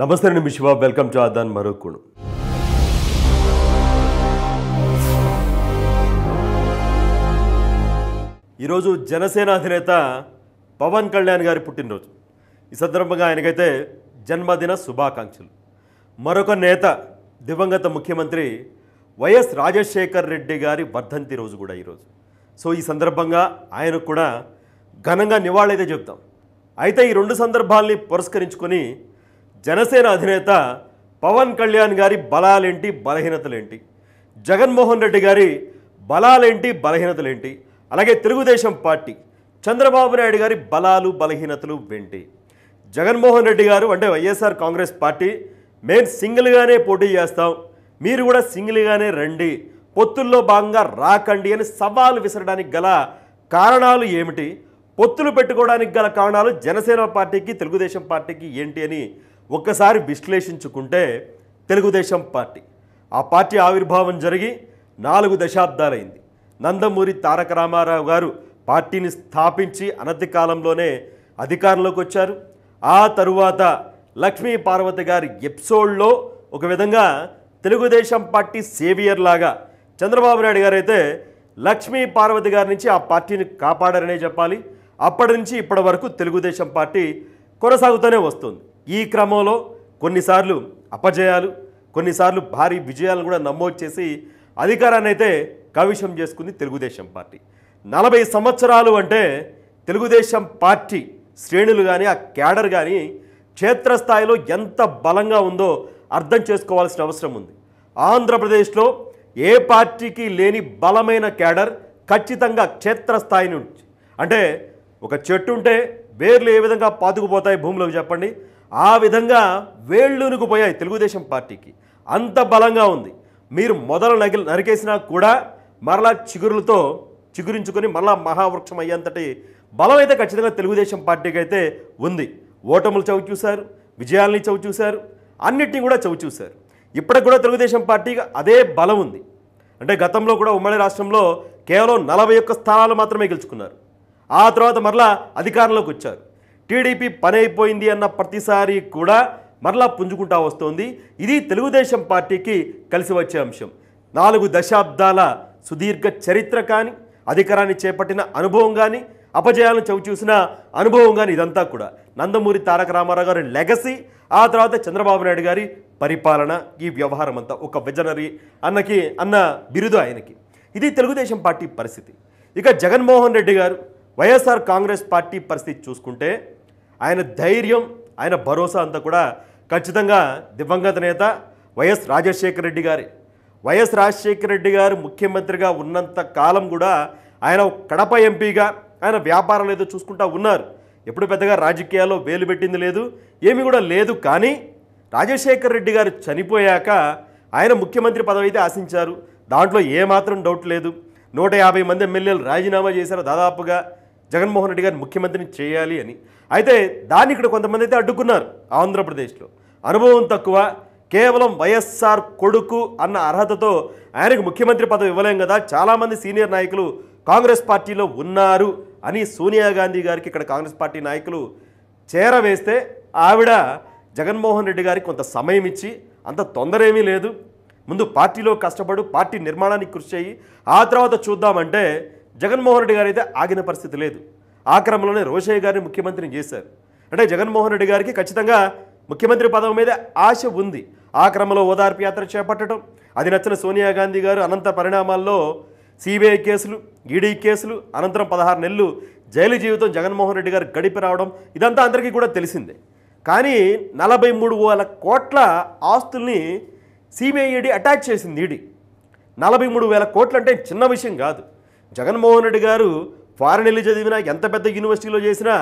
నమస్తే అండి Shiva welcome to ఆదాన్ మరొక్కుడు ఈరోజు జనసేన అధినేత పవన్ కళ్యాణ్ గారి పుట్టినరోజు ఈ సందర్భంగా ఆయనకైతే జన్మదిన శుభాకాంక్షలు మరొక నేత దివంగత ముఖ్యమంత్రి వైఎస్ రాజశేఖర్ రెడ్డి గారి వర్ధంతి రోజు కూడా ఈరోజు సో ఈ సందర్భంగా ఆయనకు కూడా ఘనంగా నివాళైతే చెప్తాం అయితే ఈ రెండు సందర్భాల్ని పురస్కరించుకొని జనసేన అధినేత పవన్ కళ్యాణ్ గారి బలాలేంటి బలహీనతలేంటి జగన్మోహన్ రెడ్డి గారి బలాలేంటి బలహీనతలేంటి అలాగే తెలుగుదేశం పార్టీ చంద్రబాబు నాయుడు గారి బలాలు బలహీనతలు ఏంటి జగన్మోహన్ రెడ్డి గారు అంటే వైఎస్ఆర్ కాంగ్రెస్ పార్టీ మేము సింగిల్గానే పోటీ చేస్తాం మీరు కూడా సింగిల్గానే రండి పొత్తుల్లో భాగంగా రాకండి అని సవాలు విసరడానికి గల కారణాలు ఏమిటి పొత్తులు పెట్టుకోవడానికి గల కారణాలు జనసేన పార్టీకి తెలుగుదేశం పార్టీకి ఏంటి అని ఒక్కసారి విశ్లేషించుకుంటే తెలుగుదేశం పార్టీ ఆ పార్టీ ఆవిర్భావం జరిగి నాలుగు దశాబ్దాలైంది నందమూరి తారక రామారావు గారు పార్టీని స్థాపించి అనతి కాలంలోనే అధికారంలోకి వచ్చారు ఆ తరువాత లక్ష్మీ పార్వతి గారి ఎపిసోడ్లో ఒక విధంగా తెలుగుదేశం పార్టీ సేవియర్ లాగా చంద్రబాబు నాయుడు గారైతే లక్ష్మీ పార్వతి గారి నుంచి ఆ పార్టీని కాపాడారనే చెప్పాలి అప్పటి నుంచి ఇప్పటి వరకు తెలుగుదేశం పార్టీ కొనసాగుతూనే వస్తుంది ఈ క్రమంలో కొన్నిసార్లు అపజయాలు కొన్నిసార్లు భారీ విజయాలను కూడా నమోదు చేసి అధికారాన్ని అయితే కవిషం చేసుకుంది తెలుగుదేశం పార్టీ నలభై సంవత్సరాలు అంటే తెలుగుదేశం పార్టీ శ్రేణులు కానీ ఆ క్యాడర్ కానీ క్షేత్రస్థాయిలో ఎంత బలంగా ఉందో అర్థం చేసుకోవాల్సిన అవసరం ఉంది ఆంధ్రప్రదేశ్లో ఏ పార్టీకి లేని బలమైన క్యాడర్ ఖచ్చితంగా క్షేత్రస్థాయి నుంచి అంటే ఒక చెట్టు ఉంటే వేర్లు ఏ విధంగా పాతుకుపోతాయి భూమిలోకి చెప్పండి ఆ విధంగా వేళ్ళునుకు పోయాయి తెలుగుదేశం పార్టీకి అంత బలంగా ఉంది మీరు మొదలు నగి నరికేసినా కూడా మరలా చిగురులతో చిగురించుకొని మరలా మహావృక్షం అయ్యేంతటి బలం అయితే ఖచ్చితంగా తెలుగుదేశం పార్టీకి అయితే ఉంది ఓటములు చవి చూశారు విజయాల్ని చవి చూశారు అన్నిటిని కూడా చవి చూశారు ఇప్పటికి కూడా తెలుగుదేశం పార్టీకి అదే బలం ఉంది అంటే గతంలో కూడా ఉమ్మడి రాష్ట్రంలో కేవలం నలభై ఒక్క స్థానాలు మాత్రమే గెలుచుకున్నారు ఆ తర్వాత మరలా అధికారంలోకి వచ్చారు టీడీపీ పని అయిపోయింది అన్న ప్రతిసారి కూడా మరలా పుంజుకుంటా వస్తోంది ఇది తెలుగుదేశం పార్టీకి కలిసి వచ్చే అంశం నాలుగు దశాబ్దాల సుదీర్ఘ చరిత్ర కానీ అధికారాన్ని చేపట్టిన అనుభవం కానీ అపజయాలను చవి చూసిన అనుభవం కానీ ఇదంతా కూడా నందమూరి తారక రామారావు గారి లెగసీ ఆ తర్వాత చంద్రబాబు నాయుడు గారి పరిపాలన ఈ వ్యవహారం అంతా ఒక విజనరీ అన్నకి అన్న బిరుదు ఆయనకి ఇది తెలుగుదేశం పార్టీ పరిస్థితి ఇక జగన్మోహన్ రెడ్డి గారు వైఎస్ఆర్ కాంగ్రెస్ పార్టీ పరిస్థితి చూసుకుంటే ఆయన ధైర్యం ఆయన భరోసా అంతా కూడా ఖచ్చితంగా దివంగత నేత వైఎస్ రాజశేఖర రెడ్డి గారి వైఎస్ రాజశేఖర రెడ్డి గారు ముఖ్యమంత్రిగా ఉన్నంత కాలం కూడా ఆయన కడప ఎంపీగా ఆయన వ్యాపారాలు ఏదో చూసుకుంటా ఉన్నారు ఎప్పుడు పెద్దగా రాజకీయాల్లో వేలు పెట్టింది లేదు ఏమీ కూడా లేదు కానీ రాజశేఖర రెడ్డి గారు చనిపోయాక ఆయన ముఖ్యమంత్రి పదవి అయితే ఆశించారు దాంట్లో ఏమాత్రం డౌట్ లేదు నూట యాభై మంది ఎమ్మెల్యేలు రాజీనామా చేశారు దాదాపుగా జగన్మోహన్ రెడ్డి గారిని ముఖ్యమంత్రిని చేయాలి అని అయితే దాన్ని ఇక్కడ కొంతమంది అయితే అడ్డుకున్నారు ఆంధ్రప్రదేశ్లో అనుభవం తక్కువ కేవలం వైఎస్ఆర్ కొడుకు అన్న అర్హతతో ఆయనకు ముఖ్యమంత్రి పదవి ఇవ్వలేం కదా చాలామంది సీనియర్ నాయకులు కాంగ్రెస్ పార్టీలో ఉన్నారు అని సోనియా గాంధీ గారికి ఇక్కడ కాంగ్రెస్ పార్టీ నాయకులు చేరవేస్తే ఆవిడ జగన్మోహన్ రెడ్డి గారికి కొంత సమయం ఇచ్చి అంత తొందర ఏమీ లేదు ముందు పార్టీలో కష్టపడు పార్టీ నిర్మాణానికి కృషి చేయి ఆ తర్వాత చూద్దామంటే జగన్మోహన్ రెడ్డి గారు అయితే ఆగిన పరిస్థితి లేదు ఆ క్రమంలోనే రోషయ్య గారిని ముఖ్యమంత్రిని చేశారు అంటే జగన్మోహన్ రెడ్డి గారికి ఖచ్చితంగా ముఖ్యమంత్రి పదవి మీద ఆశ ఉంది ఆ క్రమంలో ఓదార్పు యాత్ర చేపట్టడం అది నచ్చిన సోనియా గాంధీ గారు అనంత పరిణామాల్లో సిబిఐ కేసులు ఈడీ కేసులు అనంతరం పదహారు నెలలు జైలు జీవితం జగన్మోహన్ రెడ్డి గారు గడిపి రావడం ఇదంతా అందరికీ కూడా తెలిసిందే కానీ నలభై మూడు వేల కోట్ల ఆస్తుల్ని సిబిఐ ఈడీ అటాచ్ చేసింది ఈడీ నలభై మూడు వేల కోట్లు అంటే చిన్న విషయం కాదు జగన్మోహన్ రెడ్డి గారు ఫారెన్ వెళ్ళి చదివినా ఎంత పెద్ద యూనివర్సిటీలో చేసినా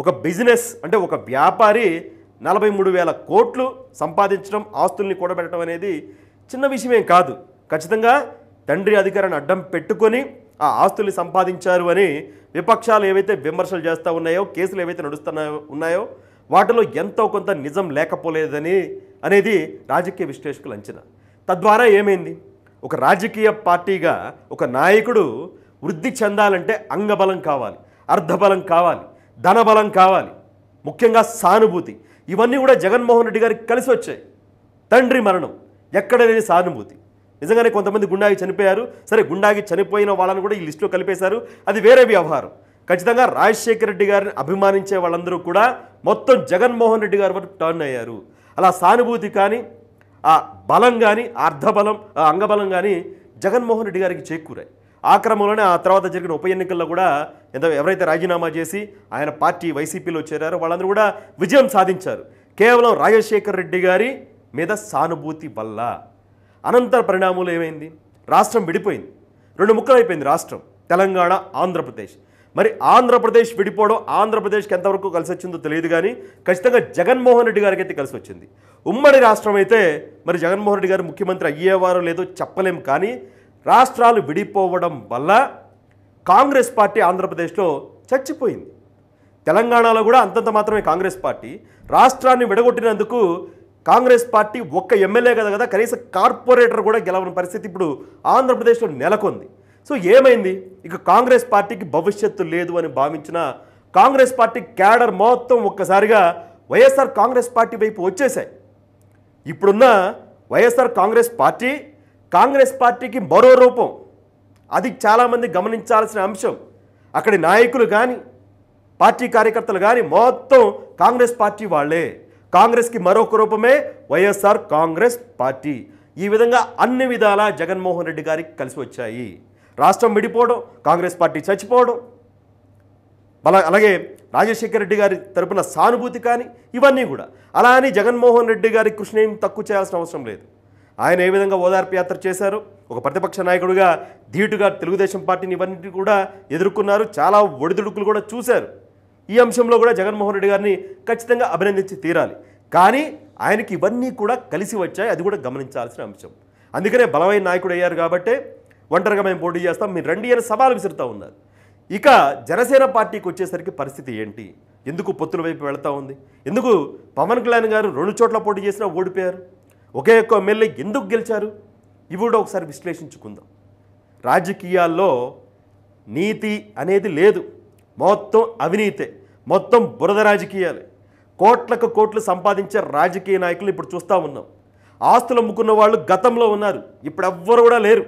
ఒక బిజినెస్ అంటే ఒక వ్యాపారి నలభై మూడు వేల కోట్లు సంపాదించడం ఆస్తుల్ని కూడబెట్టడం అనేది చిన్న విషయమేం కాదు ఖచ్చితంగా తండ్రి అధికారాన్ని అడ్డం పెట్టుకొని ఆ ఆస్తుల్ని సంపాదించారు అని విపక్షాలు ఏవైతే విమర్శలు చేస్తూ ఉన్నాయో కేసులు ఏవైతే నడుస్తున్నాయో ఉన్నాయో వాటిలో ఎంతో కొంత నిజం లేకపోలేదని అనేది రాజకీయ విశ్లేషకుల అంచనా తద్వారా ఏమైంది ఒక రాజకీయ పార్టీగా ఒక నాయకుడు వృద్ధి చెందాలంటే అంగబలం కావాలి అర్ధబలం కావాలి ధనబలం కావాలి ముఖ్యంగా సానుభూతి ఇవన్నీ కూడా జగన్మోహన్ రెడ్డి గారికి కలిసి వచ్చాయి తండ్రి మరణం ఎక్కడ లేని సానుభూతి నిజంగానే కొంతమంది గుండాగి చనిపోయారు సరే గుండాగి చనిపోయిన వాళ్ళని కూడా ఈ లిస్టులో కలిపేశారు అది వేరే వ్యవహారం ఖచ్చితంగా రాజశేఖర రెడ్డి గారిని అభిమానించే వాళ్ళందరూ కూడా మొత్తం జగన్మోహన్ రెడ్డి గారి వరకు టర్న్ అయ్యారు అలా సానుభూతి కానీ ఆ బలం కానీ అర్ధబలం అంగబలం కానీ జగన్మోహన్ రెడ్డి గారికి చేకూరాయి ఆ క్రమంలోనే ఆ తర్వాత జరిగిన ఉప ఎన్నికల్లో కూడా ఎంత ఎవరైతే రాజీనామా చేసి ఆయన పార్టీ వైసీపీలో చేరారో వాళ్ళందరూ కూడా విజయం సాధించారు కేవలం రాజశేఖర్ రెడ్డి గారి మీద సానుభూతి వల్ల అనంతర పరిణామాలు ఏమైంది రాష్ట్రం విడిపోయింది రెండు ముక్కలైపోయింది రాష్ట్రం తెలంగాణ ఆంధ్రప్రదేశ్ మరి ఆంధ్రప్రదేశ్ విడిపోవడం ఆంధ్రప్రదేశ్కి ఎంతవరకు కలిసి వచ్చిందో తెలియదు కానీ ఖచ్చితంగా జగన్మోహన్ రెడ్డి గారికి అయితే కలిసి వచ్చింది ఉమ్మడి రాష్ట్రం అయితే మరి జగన్మోహన్ రెడ్డి గారు ముఖ్యమంత్రి అయ్యేవారో లేదో చెప్పలేము కానీ రాష్ట్రాలు విడిపోవడం వల్ల కాంగ్రెస్ పార్టీ ఆంధ్రప్రదేశ్లో చచ్చిపోయింది తెలంగాణలో కూడా అంతంత మాత్రమే కాంగ్రెస్ పార్టీ రాష్ట్రాన్ని విడగొట్టినందుకు కాంగ్రెస్ పార్టీ ఒక్క ఎమ్మెల్యే కదా కదా కనీసం కార్పొరేటర్ కూడా గెలవని పరిస్థితి ఇప్పుడు ఆంధ్రప్రదేశ్లో నెలకొంది సో ఏమైంది ఇక కాంగ్రెస్ పార్టీకి భవిష్యత్తు లేదు అని భావించిన కాంగ్రెస్ పార్టీ క్యాడర్ మొత్తం ఒక్కసారిగా వైఎస్ఆర్ కాంగ్రెస్ పార్టీ వైపు వచ్చేశాయి ఇప్పుడున్న వైఎస్ఆర్ కాంగ్రెస్ పార్టీ కాంగ్రెస్ పార్టీకి మరో రూపం అది చాలామంది గమనించాల్సిన అంశం అక్కడి నాయకులు కానీ పార్టీ కార్యకర్తలు కానీ మొత్తం కాంగ్రెస్ పార్టీ వాళ్ళే కాంగ్రెస్కి మరొక రూపమే వైఎస్ఆర్ కాంగ్రెస్ పార్టీ ఈ విధంగా అన్ని విధాలా జగన్మోహన్ రెడ్డి గారికి కలిసి వచ్చాయి రాష్ట్రం విడిపోవడం కాంగ్రెస్ పార్టీ చచ్చిపోవడం అలా అలాగే రాజశేఖర రెడ్డి గారి తరపున సానుభూతి కానీ ఇవన్నీ కూడా అలా అని జగన్మోహన్ రెడ్డి గారి కృషిని ఏం తక్కువ చేయాల్సిన అవసరం లేదు ఆయన ఏ విధంగా ఓదార్పు యాత్ర చేశారు ఒక ప్రతిపక్ష నాయకుడిగా ధీటుగా తెలుగుదేశం పార్టీని ఇవన్నీ కూడా ఎదుర్కొన్నారు చాలా ఒడిదుడుకులు కూడా చూశారు ఈ అంశంలో కూడా జగన్మోహన్ రెడ్డి గారిని ఖచ్చితంగా అభినందించి తీరాలి కానీ ఆయనకి ఇవన్నీ కూడా కలిసి వచ్చాయి అది కూడా గమనించాల్సిన అంశం అందుకనే బలమైన నాయకుడు అయ్యారు కాబట్టే ఒంటరిగా మేము పోటీ చేస్తాం మీరు రండి అని సవాలు విసురుతూ ఉన్నారు ఇక జనసేన పార్టీకి వచ్చేసరికి పరిస్థితి ఏంటి ఎందుకు పొత్తుల వైపు వెళ్తూ ఉంది ఎందుకు పవన్ కళ్యాణ్ గారు రెండు చోట్ల పోటీ చేసినా ఓడిపోయారు ఒకే ఒక్క ఎమ్మెల్యే ఎందుకు గెలిచారు ఇవి కూడా ఒకసారి విశ్లేషించుకుందాం రాజకీయాల్లో నీతి అనేది లేదు మొత్తం అవినీతే మొత్తం బురద రాజకీయాలే కోట్లకు కోట్లు సంపాదించే రాజకీయ నాయకులు ఇప్పుడు చూస్తూ ఉన్నాం ఆస్తులు అమ్ముకున్న వాళ్ళు గతంలో ఉన్నారు ఇప్పుడు ఎవ్వరు కూడా లేరు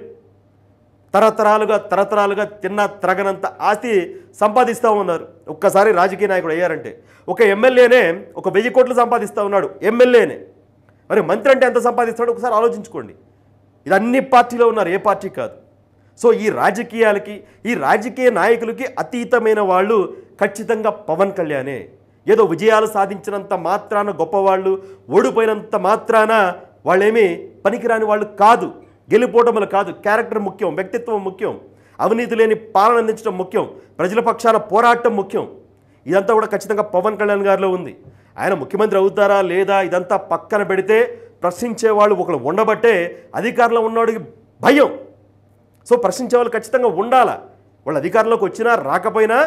తరతరాలుగా తరతరాలుగా తిన్న త్రగనంత ఆస్తి సంపాదిస్తూ ఉన్నారు ఒక్కసారి రాజకీయ నాయకుడు అయ్యారంటే ఒక ఎమ్మెల్యేనే ఒక వెయ్యి కోట్లు సంపాదిస్తూ ఉన్నాడు ఎమ్మెల్యేనే మరి మంత్రి అంటే ఎంత సంపాదిస్తాడో ఒకసారి ఆలోచించుకోండి ఇది అన్ని పార్టీలో ఉన్నారు ఏ పార్టీ కాదు సో ఈ రాజకీయాలకి ఈ రాజకీయ నాయకులకి అతీతమైన వాళ్ళు ఖచ్చితంగా పవన్ కళ్యాణే ఏదో విజయాలు సాధించినంత మాత్రాన గొప్పవాళ్ళు ఓడిపోయినంత మాత్రాన వాళ్ళేమీ పనికిరాని వాళ్ళు కాదు వల్ల కాదు క్యారెక్టర్ ముఖ్యం వ్యక్తిత్వం ముఖ్యం అవినీతి లేని పాలన అందించడం ముఖ్యం ప్రజల పక్షాల పోరాటం ముఖ్యం ఇదంతా కూడా ఖచ్చితంగా పవన్ కళ్యాణ్ గారిలో ఉంది ఆయన ముఖ్యమంత్రి అవుతారా లేదా ఇదంతా పక్కన పెడితే ప్రశ్నించే వాళ్ళు ఒకళ్ళు ఉండబట్టే అధికారంలో ఉన్నవాడికి భయం సో ప్రశ్నించే వాళ్ళు ఖచ్చితంగా ఉండాలా వాళ్ళు అధికారంలోకి వచ్చినా రాకపోయినా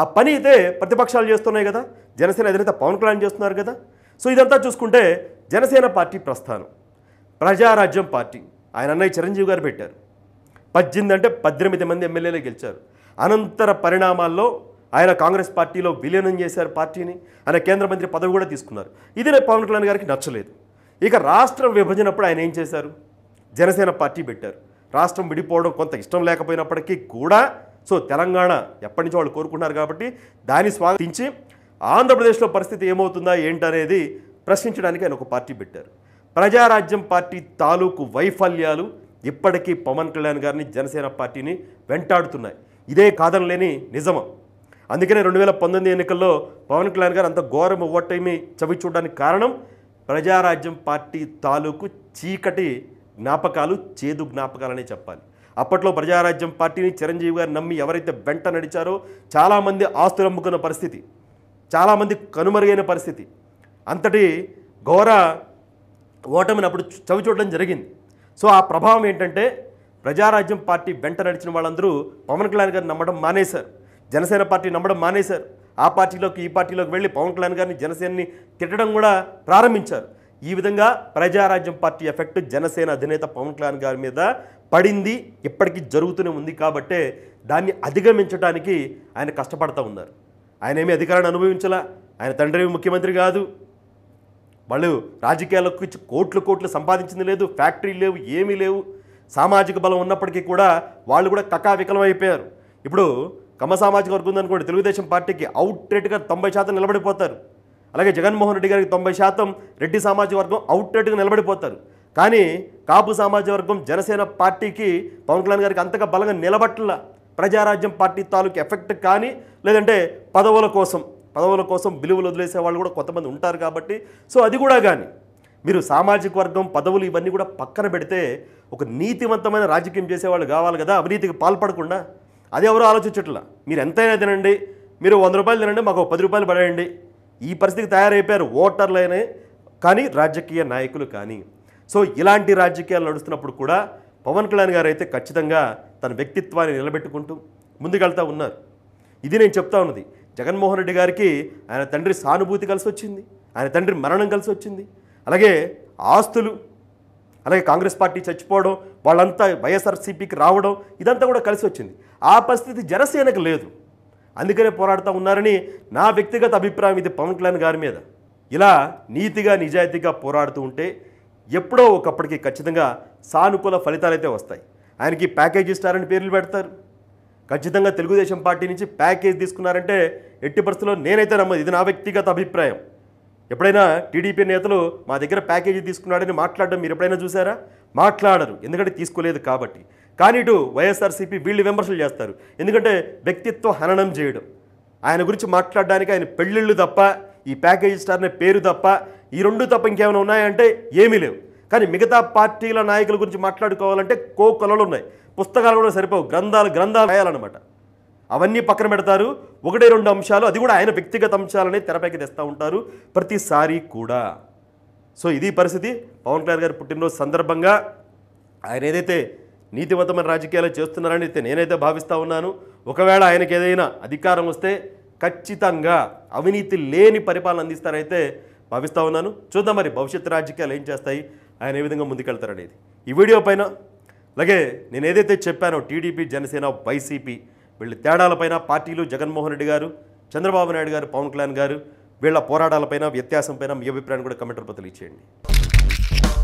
ఆ పని అయితే ప్రతిపక్షాలు చేస్తున్నాయి కదా జనసేన అధినేత పవన్ కళ్యాణ్ చేస్తున్నారు కదా సో ఇదంతా చూసుకుంటే జనసేన పార్టీ ప్రస్థానం ప్రజారాజ్యం పార్టీ ఆయన అన్నయ్య చిరంజీవి గారు పెట్టారు పద్దెనిమిది అంటే పద్దెనిమిది మంది ఎమ్మెల్యేలు గెలిచారు అనంతర పరిణామాల్లో ఆయన కాంగ్రెస్ పార్టీలో విలీనం చేశారు పార్టీని ఆయన కేంద్ర మంత్రి పదవి కూడా తీసుకున్నారు ఇది పవన్ కళ్యాణ్ గారికి నచ్చలేదు ఇక రాష్ట్రం విభజనప్పుడు ఆయన ఏం చేశారు జనసేన పార్టీ పెట్టారు రాష్ట్రం విడిపోవడం కొంత ఇష్టం లేకపోయినప్పటికీ కూడా సో తెలంగాణ ఎప్పటి నుంచో వాళ్ళు కోరుకున్నారు కాబట్టి దాన్ని స్వాగతించి ఆంధ్రప్రదేశ్లో పరిస్థితి ఏమవుతుందా ఏంటనేది ప్రశ్నించడానికి ఆయన ఒక పార్టీ పెట్టారు ప్రజారాజ్యం పార్టీ తాలూకు వైఫల్యాలు ఇప్పటికీ పవన్ కళ్యాణ్ గారిని జనసేన పార్టీని వెంటాడుతున్నాయి ఇదే కాదనలేని నిజం అందుకనే రెండు వేల పంతొమ్మిది ఎన్నికల్లో పవన్ కళ్యాణ్ గారు అంత ఘోరం ఓటమి చవి చూడడానికి కారణం ప్రజారాజ్యం పార్టీ తాలూకు చీకటి జ్ఞాపకాలు చేదు జ్ఞాపకాలనే చెప్పాలి అప్పట్లో ప్రజారాజ్యం పార్టీని చిరంజీవి గారు నమ్మి ఎవరైతే వెంట నడిచారో చాలామంది ఆస్తులు అమ్ముకున్న పరిస్థితి చాలామంది కనుమరుగైన పరిస్థితి అంతటి ఘోర ఓటమిని అప్పుడు చవి చూడడం జరిగింది సో ఆ ప్రభావం ఏంటంటే ప్రజారాజ్యం పార్టీ వెంట నడిచిన వాళ్ళందరూ పవన్ కళ్యాణ్ గారిని నమ్మడం మానేశారు జనసేన పార్టీ నమ్మడం మానేశారు ఆ పార్టీలోకి ఈ పార్టీలోకి వెళ్ళి పవన్ కళ్యాణ్ గారిని జనసేనని తిట్టడం కూడా ప్రారంభించారు ఈ విధంగా ప్రజారాజ్యం పార్టీ ఎఫెక్ట్ జనసేన అధినేత పవన్ కళ్యాణ్ గారి మీద పడింది ఇప్పటికీ జరుగుతూనే ఉంది కాబట్టే దాన్ని అధిగమించడానికి ఆయన కష్టపడతా ఉన్నారు ఆయన ఏమీ అధికారాన్ని అనుభవించలా ఆయన తండ్రి ముఖ్యమంత్రి కాదు వాళ్ళు రాజకీయాలకు ఇచ్చి కోట్లు కోట్లు సంపాదించింది లేదు ఫ్యాక్టరీలు లేవు ఏమీ లేవు సామాజిక బలం ఉన్నప్పటికీ కూడా వాళ్ళు కూడా కకా అయిపోయారు ఇప్పుడు కమ సామాజిక వర్గం ఉందనుకోండి తెలుగుదేశం పార్టీకి అవుట్రేట్గా తొంభై శాతం నిలబడిపోతారు అలాగే జగన్మోహన్ రెడ్డి గారికి తొంభై శాతం రెడ్డి సామాజిక వర్గం అవుట్రేట్గా నిలబడిపోతారు కానీ కాపు సామాజిక వర్గం జనసేన పార్టీకి పవన్ కళ్యాణ్ గారికి అంతగా బలంగా నిలబట్టల ప్రజారాజ్యం పార్టీ తాలూకు ఎఫెక్ట్ కానీ లేదంటే పదవుల కోసం పదవుల కోసం బిలువలు వదిలేసే వాళ్ళు కూడా కొంతమంది ఉంటారు కాబట్టి సో అది కూడా కానీ మీరు సామాజిక వర్గం పదవులు ఇవన్నీ కూడా పక్కన పెడితే ఒక నీతివంతమైన రాజకీయం చేసేవాళ్ళు కావాలి కదా అవినీతికి పాల్పడకుండా అది ఎవరో ఆలోచించట్ల మీరు ఎంతైనా తినండి మీరు వంద రూపాయలు తినండి మాకు పది రూపాయలు పడేయండి ఈ పరిస్థితికి తయారైపోయారు ఓటర్లైనే కానీ రాజకీయ నాయకులు కానీ సో ఇలాంటి రాజకీయాలు నడుస్తున్నప్పుడు కూడా పవన్ కళ్యాణ్ గారు అయితే ఖచ్చితంగా తన వ్యక్తిత్వాన్ని నిలబెట్టుకుంటూ ముందుకెళ్తా ఉన్నారు ఇది నేను చెప్తా ఉన్నది జగన్మోహన్ రెడ్డి గారికి ఆయన తండ్రి సానుభూతి కలిసి వచ్చింది ఆయన తండ్రి మరణం కలిసి వచ్చింది అలాగే ఆస్తులు అలాగే కాంగ్రెస్ పార్టీ చచ్చిపోవడం వాళ్ళంతా వైఎస్ఆర్సీపీకి రావడం ఇదంతా కూడా కలిసి వచ్చింది ఆ పరిస్థితి జనసేనకు లేదు అందుకనే పోరాడుతూ ఉన్నారని నా వ్యక్తిగత అభిప్రాయం ఇది పవన్ కళ్యాణ్ గారి మీద ఇలా నీతిగా నిజాయితీగా పోరాడుతూ ఉంటే ఎప్పుడో ఒకప్పటికి ఖచ్చితంగా సానుకూల ఫలితాలైతే వస్తాయి ఆయనకి ప్యాకేజ్ ఇస్తారని పేర్లు పెడతారు ఖచ్చితంగా తెలుగుదేశం పార్టీ నుంచి ప్యాకేజ్ తీసుకున్నారంటే ఎట్టి పరిస్థితుల్లో నేనైతే నమ్మదు ఇది నా వ్యక్తిగత అభిప్రాయం ఎప్పుడైనా టీడీపీ నేతలు మా దగ్గర ప్యాకేజీ తీసుకున్నాడని మాట్లాడడం మీరు ఎప్పుడైనా చూసారా మాట్లాడరు ఎందుకంటే తీసుకోలేదు కాబట్టి కానీ ఇటు వైఎస్ఆర్సీపీ వీళ్ళు విమర్శలు చేస్తారు ఎందుకంటే వ్యక్తిత్వ హననం చేయడం ఆయన గురించి మాట్లాడడానికి ఆయన పెళ్ళిళ్ళు తప్ప ఈ ప్యాకేజీ స్టార్ అనే పేరు తప్ప ఈ రెండు తప్ప ఇంకేమైనా ఉన్నాయంటే ఏమీ లేవు కానీ మిగతా పార్టీల నాయకుల గురించి మాట్లాడుకోవాలంటే కో కొలలు ఉన్నాయి పుస్తకాలు కూడా సరిపోవు గ్రంథాలు గ్రంథాలు రాయాలన్నమాట అవన్నీ పక్కన పెడతారు ఒకటే రెండు అంశాలు అది కూడా ఆయన వ్యక్తిగత అంశాలని తెరపైకి తెస్తూ ఉంటారు ప్రతిసారి కూడా సో ఇది పరిస్థితి పవన్ కళ్యాణ్ గారి పుట్టినరోజు సందర్భంగా ఆయన ఏదైతే నీతివంతమైన రాజకీయాలు చేస్తున్నారని అయితే నేనైతే భావిస్తూ ఉన్నాను ఒకవేళ ఆయనకి ఏదైనా అధికారం వస్తే ఖచ్చితంగా అవినీతి లేని పరిపాలన అందిస్తారైతే భావిస్తూ ఉన్నాను చూద్దాం మరి భవిష్యత్ రాజకీయాలు ఏం చేస్తాయి ఆయన ఏ విధంగా ముందుకెళ్తారనేది ఈ వీడియో పైన అలాగే నేను ఏదైతే చెప్పానో టీడీపీ జనసేన వైసీపీ వీళ్ళ తేడాలపైన పార్టీలు జగన్మోహన్ రెడ్డి గారు చంద్రబాబు నాయుడు గారు పవన్ కళ్యాణ్ గారు వీళ్ళ పోరాటాలపైన వ్యత్యాసంపైన మీ అభిప్రాయాన్ని కూడా కమెంట్ రూపంలో ఇచ్చేయండి